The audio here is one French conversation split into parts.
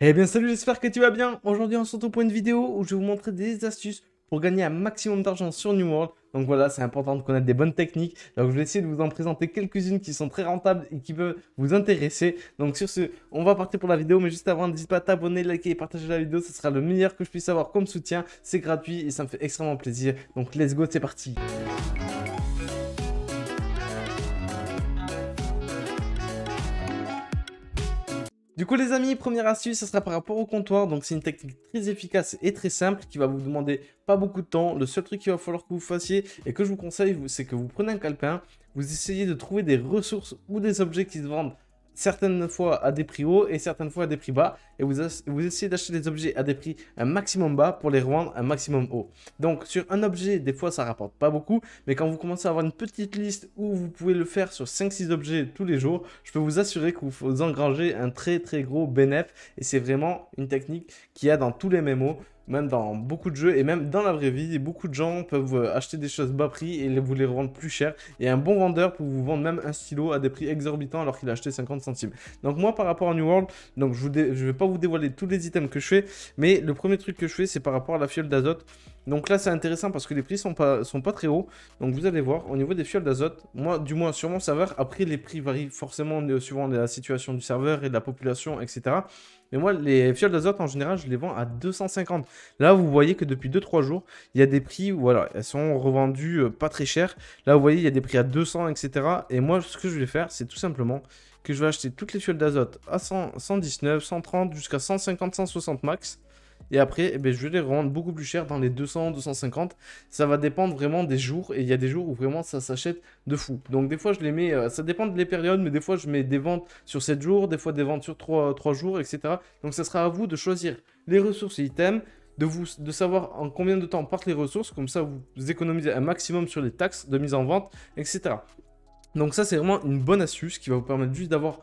Eh bien salut, j'espère que tu vas bien. Aujourd'hui on se retrouve pour une vidéo où je vais vous montrer des astuces pour gagner un maximum d'argent sur New World. Donc voilà, c'est important de connaître des bonnes techniques. Donc je vais essayer de vous en présenter quelques-unes qui sont très rentables et qui peuvent vous intéresser. Donc sur ce, on va partir pour la vidéo. Mais juste avant, n'hésite pas à t'abonner, liker et partager la vidéo. Ce sera le meilleur que je puisse avoir comme soutien. C'est gratuit et ça me fait extrêmement plaisir. Donc let's go, c'est parti. Du coup les amis, première astuce, ça sera par rapport au comptoir. Donc c'est une technique très efficace et très simple qui va vous demander pas beaucoup de temps. Le seul truc qu'il va falloir que vous fassiez et que je vous conseille, c'est que vous prenez un calepin, vous essayez de trouver des ressources ou des objets qui se vendent certaines fois à des prix hauts et certaines fois à des prix bas. Et vous, vous essayez d'acheter des objets à des prix un euh, maximum bas pour les revendre un maximum haut. Donc sur un objet, des fois ça rapporte pas beaucoup, mais quand vous commencez à avoir une petite liste où vous pouvez le faire sur 5-6 objets tous les jours, je peux vous assurer que vous engrangez un très très gros bénéfice et c'est vraiment une technique qu'il y a dans tous les mémos même dans beaucoup de jeux et même dans la vraie vie, beaucoup de gens peuvent euh, acheter des choses bas prix et vous les revendre plus cher. Et un bon vendeur peut vous vendre même un stylo à des prix exorbitants alors qu'il a acheté 50 centimes. Donc moi par rapport à New World, donc je ne vais pas vous dévoiler tous les items que je fais, mais le premier truc que je fais c'est par rapport à la fiole d'azote. Donc là, c'est intéressant parce que les prix sont pas, sont pas très hauts. Donc vous allez voir, au niveau des fioles d'azote, moi, du moins sur mon serveur, après les prix varient forcément suivant la situation du serveur et de la population, etc. Mais moi, les fioles d'azote, en général, je les vends à 250. Là, vous voyez que depuis 2-3 jours, il y a des prix, voilà, elles sont revendues euh, pas très chères. Là, vous voyez, il y a des prix à 200, etc. Et moi, ce que je vais faire, c'est tout simplement que je vais acheter toutes les fioles d'azote à 119, 130, jusqu'à 150, 160 max. Et après, eh ben, je vais les rendre beaucoup plus cher dans les 200, 250. Ça va dépendre vraiment des jours. Et il y a des jours où vraiment ça s'achète de fou. Donc des fois, je les mets, euh, ça dépend les périodes, mais des fois, je mets des ventes sur 7 jours, des fois des ventes sur 3, jours, etc. Donc ça sera à vous de choisir les ressources et items, de, vous, de savoir en combien de temps partent les ressources, comme ça vous économisez un maximum sur les taxes de mise en vente, etc. Donc ça c'est vraiment une bonne astuce qui va vous permettre juste d'avoir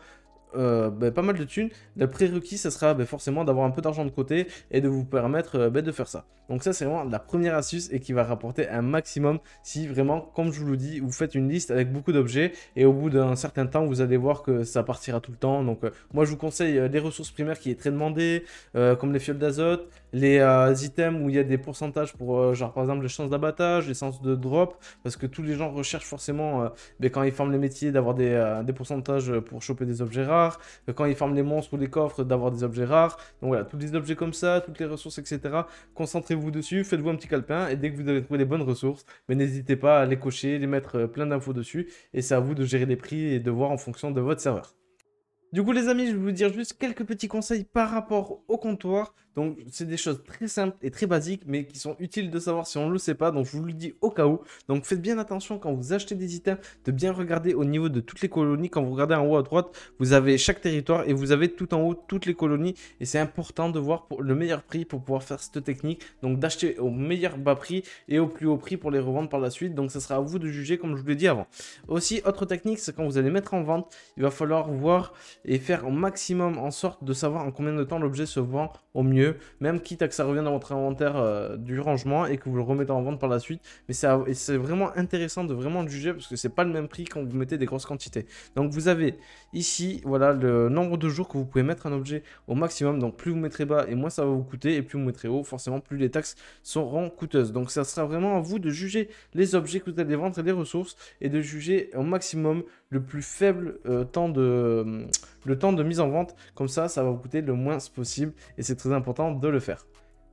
euh, ben, pas mal de thunes, le prérequis, ça sera ben, forcément d'avoir un peu d'argent de côté et de vous permettre euh, ben, de faire ça. Donc ça, c'est vraiment la première astuce et qui va rapporter un maximum si vraiment, comme je vous le dis, vous faites une liste avec beaucoup d'objets et au bout d'un certain temps, vous allez voir que ça partira tout le temps. Donc euh, moi, je vous conseille les ressources primaires qui est très demandée, comme les fioles d'azote, les items où il y a des pourcentages pour, genre par exemple, les chances d'abattage, les chances de drop, parce que tous les gens recherchent forcément, quand ils forment les métiers, d'avoir des pourcentages pour choper des objets rares euh, quand ils forment les monstres ou les coffres, d'avoir des objets rares. Donc voilà, tous les objets comme ça, toutes les ressources, etc. Concentrez-vous dessus, faites-vous un petit calepin et dès que vous avez trouver les bonnes ressources, mais ben, n'hésitez pas à les cocher, les mettre euh, plein d'infos dessus et c'est à vous de gérer les prix et de voir en fonction de votre serveur. Du coup les amis, je vais vous dire juste quelques petits conseils par rapport au comptoir. Donc, c'est des choses très simples et très basiques, mais qui sont utiles de savoir si on ne le sait pas. Donc, je vous le dis au cas où. Donc, faites bien attention quand vous achetez des items, de bien regarder au niveau de toutes les colonies. Quand vous regardez en haut à droite, vous avez chaque territoire et vous avez tout en haut toutes les colonies. Et c'est important de voir le meilleur prix pour pouvoir faire cette technique. Donc, d'acheter au meilleur bas prix et au plus haut prix pour les revendre par la suite. Donc, ça sera à vous de juger, comme je vous l'ai dit avant. Aussi, autre technique, c'est quand vous allez mettre en vente, il va falloir voir et faire au maximum en sorte de savoir en combien de temps l'objet se vend au mieux, même quitte à que ça revienne dans votre inventaire euh, du rangement et que vous le remettez en vente par la suite. Mais c'est vraiment intéressant de vraiment juger parce que c'est pas le même prix quand vous mettez des grosses quantités. Donc vous avez ici, voilà, le nombre de jours que vous pouvez mettre un objet au maximum. Donc plus vous mettrez bas et moins ça va vous coûter et plus vous mettrez haut, forcément plus les taxes seront coûteuses. Donc ça sera vraiment à vous de juger les objets que vous allez vendre et les ressources et de juger au maximum plus faible euh, temps, de, le temps de mise en vente. Comme ça, ça va vous coûter le moins possible et c'est très important de le faire.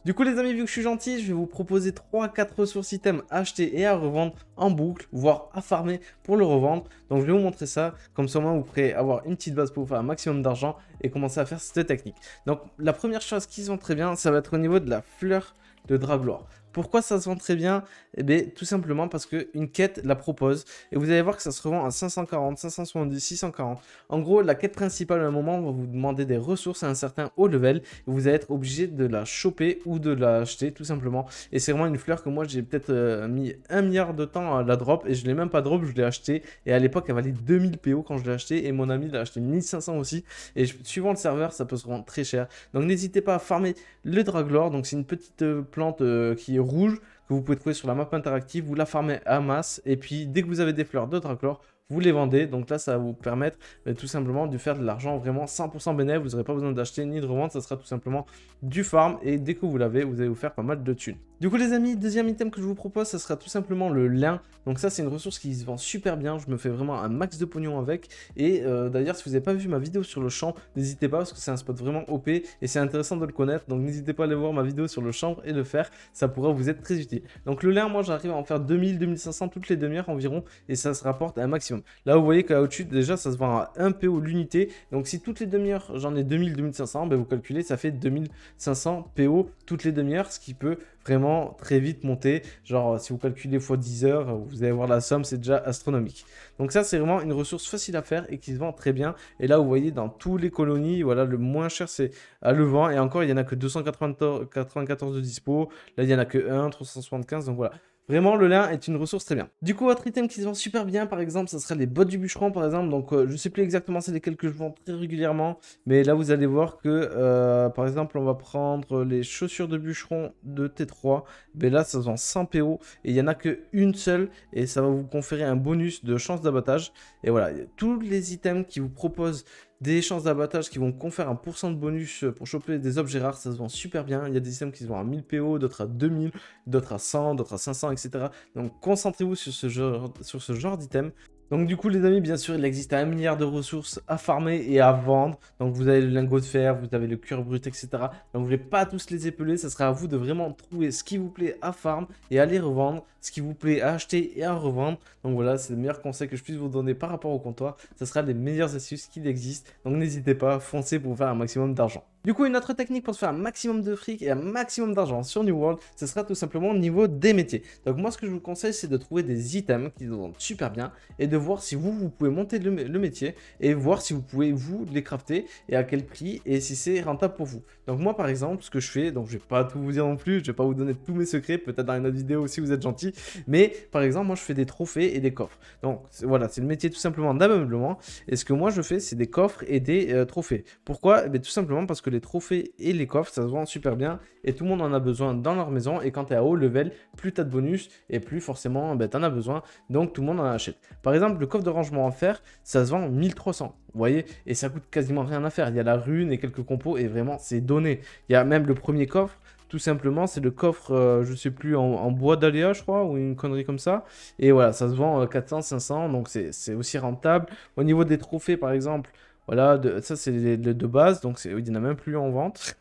Du coup les amis, vu que je suis gentil, je vais vous proposer 3-4 ressources items acheter et à revendre en boucle, voire à farmer pour le revendre. Donc je vais vous montrer ça, comme ça au moins vous pourrez avoir une petite base pour faire un maximum d'argent et commencer à faire cette technique. Donc la première chose se vend très bien, ça va être au niveau de la fleur de Dragloire. Pourquoi ça se vend très bien Eh bien, tout simplement parce qu'une quête la propose. Et vous allez voir que ça se revend à 540, 570, 640. En gros, la quête principale à un moment va vous demandez des ressources à un certain haut level. vous allez être obligé de la choper ou de l'acheter tout simplement. Et c'est vraiment une fleur que moi j'ai peut-être euh, mis un milliard de temps à la drop. Et je l'ai même pas drop, je l'ai acheté. Et à l'époque, elle valait 2000 PO quand je l'ai acheté. Et mon ami l'a acheté 1500 aussi. Et suivant le serveur, ça peut se rendre très cher. Donc n'hésitez pas à farmer le Draglore. Donc c'est une petite euh, plante euh, qui est rouge que vous pouvez trouver sur la map interactive. Vous la farmez à masse. Et puis, dès que vous avez des fleurs de Draclore, vous les vendez. Donc là, ça va vous permettre bah, tout simplement de faire de l'argent vraiment 100% bénéfique. Vous n'aurez pas besoin d'acheter ni de revendre, ça sera tout simplement du farm. Et dès que vous l'avez, vous allez vous faire pas mal de thunes. Du coup, les amis, deuxième item que je vous propose, ça sera tout simplement le lin. Donc ça, c'est une ressource qui se vend super bien. Je me fais vraiment un max de pognon avec. Et euh, d'ailleurs, si vous n'avez pas vu ma vidéo sur le champ, n'hésitez pas parce que c'est un spot vraiment OP et c'est intéressant de le connaître. Donc n'hésitez pas à aller voir ma vidéo sur le champ et le faire. Ça pourra vous être très utile. Donc le lin, moi, j'arrive à en faire 2000, 2500 toutes les demi-heures environ et ça se rapporte à un maximum. Là, vous voyez qu'à au-dessus, déjà, ça se vend à 1 PO l'unité. Donc, si toutes les demi-heures, j'en ai 2000, 2500, ben, vous calculez, ça fait 2500 PO toutes les demi-heures, ce qui peut vraiment très vite monter. Genre, si vous calculez x 10 heures, vous allez voir la somme, c'est déjà astronomique. Donc ça, c'est vraiment une ressource facile à faire et qui se vend très bien. Et là, vous voyez, dans tous les colonies, voilà, le moins cher, c'est à le vent. Et encore, il n'y en a que 294 de dispo. Là, il n'y en a que 1, 375. Donc voilà, Vraiment, le lin est une ressource très bien. Du coup, votre item qui se vend super bien, par exemple, ça serait les bottes du bûcheron, par exemple. Donc, euh, je ne sais plus exactement c'est lesquelles que je vends très régulièrement. Mais là, vous allez voir que, euh, par exemple, on va prendre les chaussures de bûcheron de T3. Mais ben là, ça se vend 100 PO. Et il n'y en a qu'une seule. Et ça va vous conférer un bonus de chance d'abattage. Et voilà, tous les items qui vous proposent des chances d'abattage qui vont conférer un pourcent de bonus pour choper des objets rares, ça se vend super bien. Il y a des items qui se vendent à 1000 PO, d'autres à 2000, d'autres à 100, d'autres à 500, etc. Donc concentrez-vous sur ce genre, sur genre d'items. Donc du coup les amis, bien sûr, il existe un milliard de ressources à farmer et à vendre. Donc vous avez le lingot de fer, vous avez le cuir brut, etc. Donc vous ne voulez pas tous les épeler, ça sera à vous de vraiment trouver ce qui vous plaît à farm et à les revendre, ce qui vous plaît à acheter et à revendre. Donc voilà, c'est le meilleur conseil que je puisse vous donner par rapport au comptoir. Ça sera les meilleures astuces qu'il existent. Donc n'hésitez pas, foncez pour faire un maximum d'argent. Du coup, une autre technique pour se faire un maximum de fric et un maximum d'argent sur New World, ce sera tout simplement au niveau des métiers. Donc moi, ce que je vous conseille, c'est de trouver des items qui vous super bien et de voir si vous, vous pouvez monter le, métier et voir si vous pouvez vous les crafter et à quel prix et si c'est rentable pour vous. Donc moi, par exemple, ce que je fais, donc je vais pas tout vous dire non plus, je vais pas vous donner tous mes secrets, peut-être dans une autre vidéo si vous êtes gentil, mais par exemple, moi, je fais des trophées et des coffres. Donc voilà, c'est le métier tout simplement d'ameublement et ce que moi, je fais, c'est des coffres et des euh, trophées. Pourquoi mais eh Tout simplement parce que les trophées et les coffres, ça se vend super bien et tout le monde en a besoin dans leur maison. Et quand tu es à haut level, plus tu as de bonus et plus forcément ben, tu en as besoin. Donc tout le monde en achète. Par exemple, le coffre de rangement en fer, ça se vend 1300. Vous voyez Et ça coûte quasiment rien à faire. Il y a la rune et quelques compos et vraiment c'est donné. Il y a même le premier coffre tout simplement. C'est le coffre, euh, je sais plus, en, bois d'aléa, je crois, ou une connerie comme ça. Et voilà, ça se vend 400, euh, 500, donc c'est aussi rentable. Au niveau des trophées, par exemple, voilà, de, ça c'est de, deux base, donc il n'y en a même plus en vente.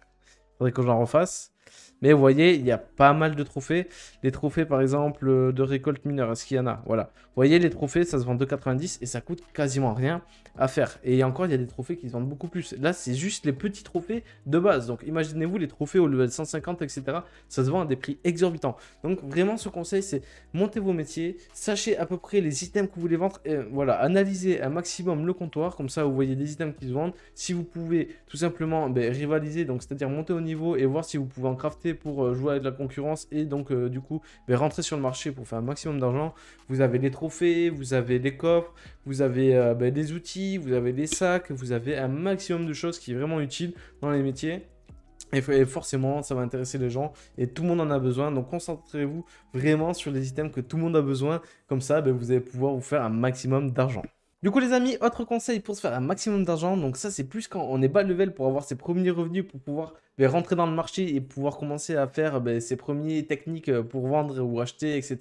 Faudrait que j'en refasse. Mais vous voyez, il y a pas mal de trophées. Les trophées, par exemple, euh, de récolte mineure, est-ce qu'il y en a Voilà. Vous voyez, les trophées, ça se vend 2,90 et ça coûte quasiment rien à faire. Et encore, il y a des trophées qui se vendent beaucoup plus. Là, c'est juste les petits trophées de base. Donc, imaginez-vous les trophées au level 150, etc. Ça se vend à des prix exorbitants. Donc, vraiment, ce conseil, c'est montez vos métiers, sachez à peu près les items que vous voulez vendre. Et voilà, analysez un maximum le comptoir. Comme ça, vous voyez les items qui se vendent. Si vous pouvez tout simplement ben, rivaliser, donc c'est-à-dire monter au niveau et voir si vous pouvez en crafter pour euh, jouer avec la concurrence et donc euh, du coup ben, rentrer sur le marché pour faire un maximum d'argent. Vous avez les trophées, vous avez les coffres, vous avez euh, ben, des outils, vous avez des sacs, vous avez un maximum de choses qui est vraiment utile dans les métiers. Et forcément, ça va intéresser les gens et tout le monde en a besoin. Donc concentrez-vous vraiment sur les items que tout le monde a besoin. Comme ça, ben, vous allez pouvoir vous faire un maximum d'argent. Du coup, les amis, autre conseil pour se faire un maximum d'argent. Donc, ça, c'est plus quand on est bas level pour avoir ses premiers revenus, pour pouvoir ben, rentrer dans le marché et pouvoir commencer à faire ben, ses premiers techniques euh, pour vendre ou acheter, etc.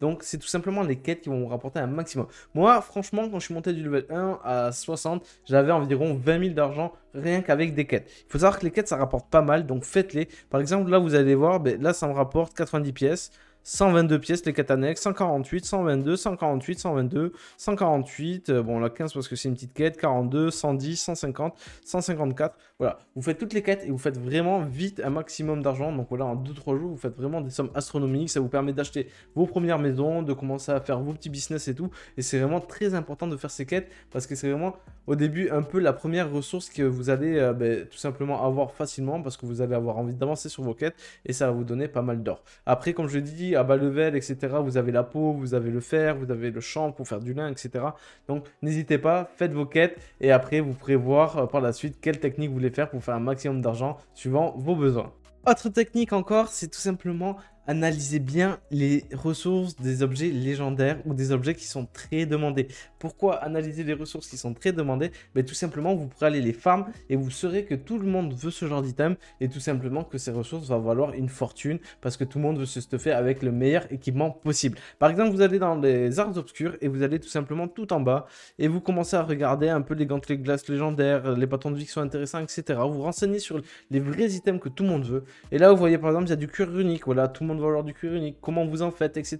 Donc, c'est tout simplement les quêtes qui vont vous rapporter un maximum. Moi, franchement, quand je suis monté du level 1 à 60, j'avais environ 20 000 d'argent rien qu'avec des quêtes. Il faut savoir que les quêtes, ça rapporte pas mal, donc faites-les. Par exemple, là, vous allez voir, ben, là, ça me rapporte 90 pièces. 122 pièces les annexes, 148, 122, 148, 122, 148, bon là 15 parce que c'est une petite quête, 42, 110, 150, 154, voilà, vous faites toutes les quêtes et vous faites vraiment vite un maximum d'argent, donc voilà, en 2-3 jours, vous faites vraiment des sommes astronomiques, ça vous permet d'acheter vos premières maisons, de commencer à faire vos petits business et tout, et c'est vraiment très important de faire ces quêtes, parce que c'est vraiment au début un peu la première ressource que vous allez euh, ben, tout simplement avoir facilement, parce que vous allez avoir envie d'avancer sur vos quêtes, et ça va vous donner pas mal d'or. Après, comme je dit à bas level, etc. Vous avez la peau, vous avez le fer, vous avez le champ pour faire du lin, etc. Donc n'hésitez pas, faites vos quêtes et après vous pourrez voir euh, par la suite quelle technique vous voulez faire pour faire un maximum d'argent suivant vos besoins. Autre technique encore, c'est tout simplement analysez bien les ressources des objets légendaires ou des objets qui sont très demandés. Pourquoi analyser les ressources qui sont très demandées ben, Tout simplement, vous pourrez aller les farm et vous saurez que tout le monde veut ce genre d'item et tout simplement que ces ressources vont valoir une fortune parce que tout le monde veut se stuffer avec le meilleur équipement possible. Par exemple, vous allez dans les arts obscurs et vous allez tout simplement tout en bas et vous commencez à regarder un peu les gantelets glace légendaires, les bâtons de vie qui sont intéressants, etc. Vous vous renseignez sur les vrais items que tout le monde veut. Et là, vous voyez par exemple, il y a du cuir unique. Voilà, tout le monde de vouloir du cuir unique, comment vous en faites, etc.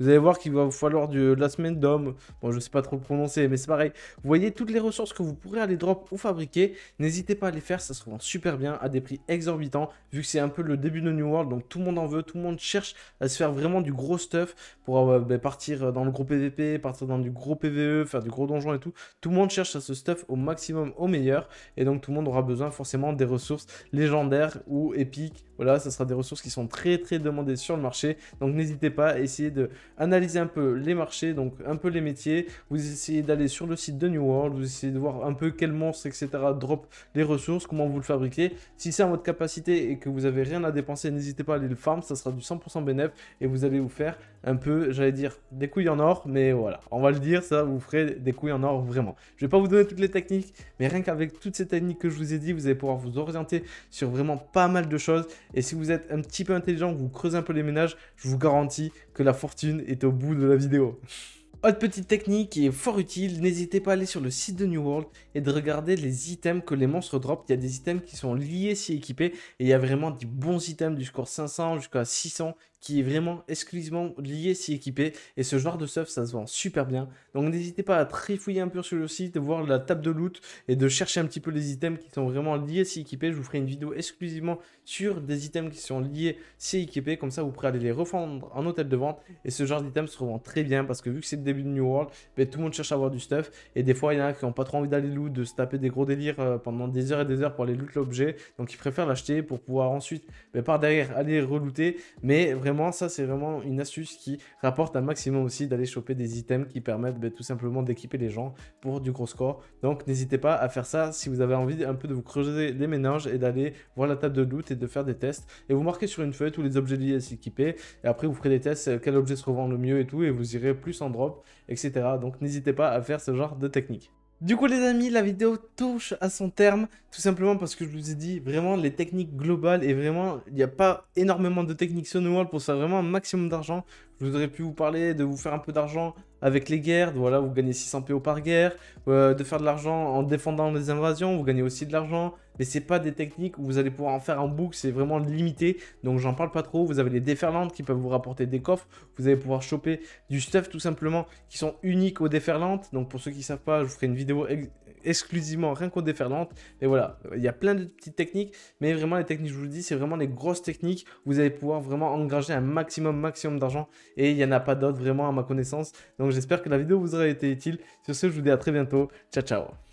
Vous allez voir qu'il va vous falloir de la semaine d'homme. Bon, je sais pas trop le prononcer, mais c'est pareil. Vous voyez toutes les ressources que vous pourrez aller drop ou fabriquer. N'hésitez pas à les faire, ça se vend super bien à des prix exorbitants, vu que c'est un peu le début de New World, donc tout le monde en veut, tout le monde cherche à se faire vraiment du gros stuff pour euh, ben, partir dans le gros PVP, partir dans du gros PVE, faire du gros donjon et tout. Tout le monde cherche à ce stuff au maximum, au meilleur, et donc tout le monde aura besoin forcément des ressources légendaires ou épiques. Voilà, ça sera des ressources qui sont très très demandées sur le marché. Donc n'hésitez pas à essayer d'analyser un peu les marchés, donc un peu les métiers. Vous essayez d'aller sur le site de New World, vous essayez de voir un peu quel monstre, etc. drop les ressources, comment vous le fabriquez. Si c'est en votre capacité et que vous avez rien à dépenser, n'hésitez pas à aller le farm, ça sera du 100% bénéf et vous allez vous faire un peu, j'allais dire, des couilles en or, mais voilà, on va le dire, ça vous ferez des couilles en or vraiment. Je vais pas vous donner toutes les techniques, mais rien qu'avec toutes ces techniques que je vous ai dit, vous allez pouvoir vous orienter sur vraiment pas mal de choses. Et si vous êtes un petit peu intelligent, vous creusez les ménages, je vous garantis que la fortune est au bout de la vidéo. Autre petite technique qui est fort utile, n'hésitez pas à aller sur le site de New World et de regarder les items que les monstres drop. Il y a des items qui sont liés si équipés et il y a vraiment des bons items du score 500 jusqu'à 600 qui est vraiment exclusivement lié si équipé. Et ce genre de stuff, ça se vend super bien. Donc n'hésitez pas à trifouiller un peu sur le site, voir la table de loot et de chercher un petit peu les items qui sont vraiment liés si équipés. Je vous ferai une vidéo exclusivement sur des items qui sont liés si équipés. Comme ça, vous pourrez aller les refendre en hôtel de vente. Et ce genre d'items se revend très bien parce que vu que c'est le de New World, mais tout le monde cherche à avoir du stuff. Et des fois, il y en a qui ont pas trop envie d'aller loot, de se taper des gros délires euh, pendant des heures et des heures pour aller loot l'objet. Donc, ils préfèrent l'acheter pour pouvoir ensuite, mais par derrière, aller relooter. Mais vraiment, ça, c'est vraiment une astuce qui rapporte un maximum aussi d'aller choper des items qui permettent ben, tout simplement d'équiper les gens pour du gros score. Donc, n'hésitez pas à faire ça si vous avez envie un peu de vous creuser les ménages et d'aller voir la table de loot et de faire des tests. Et vous marquez sur une feuille tous les objets liés à s'équiper. Et après, vous ferez des tests, euh, quel objet se revend le mieux et tout. Et vous irez plus en drop etc. Donc n'hésitez pas à faire ce genre de technique. Du coup les amis, la vidéo touche à son terme, tout simplement parce que je vous ai dit vraiment les techniques globales et vraiment il n'y a pas énormément de techniques World pour ça vraiment un maximum d'argent. Je voudrais plus vous parler de vous faire un peu d'argent avec les guerres, voilà vous gagnez 600 PO par guerre, euh, de faire de l'argent en défendant les invasions, vous gagnez aussi de l'argent, mais c'est pas des techniques où vous allez pouvoir en faire un boucle, c'est vraiment limité, donc j'en parle pas trop. Vous avez les déferlantes qui peuvent vous rapporter des coffres, vous allez pouvoir choper du stuff tout simplement qui sont uniques aux déferlantes. Donc pour ceux qui savent pas, je vous ferai une vidéo exclusivement rien qu'aux déferlantes. Et voilà, il y a plein de petites techniques, mais vraiment les techniques, je vous le dis, c'est vraiment les grosses techniques. Vous allez pouvoir vraiment engager un maximum, maximum d'argent, et il n'y en a pas d'autres vraiment à ma connaissance. Donc j'espère que la vidéo vous aura été utile. Sur ce, je vous dis à très bientôt. Ciao, ciao.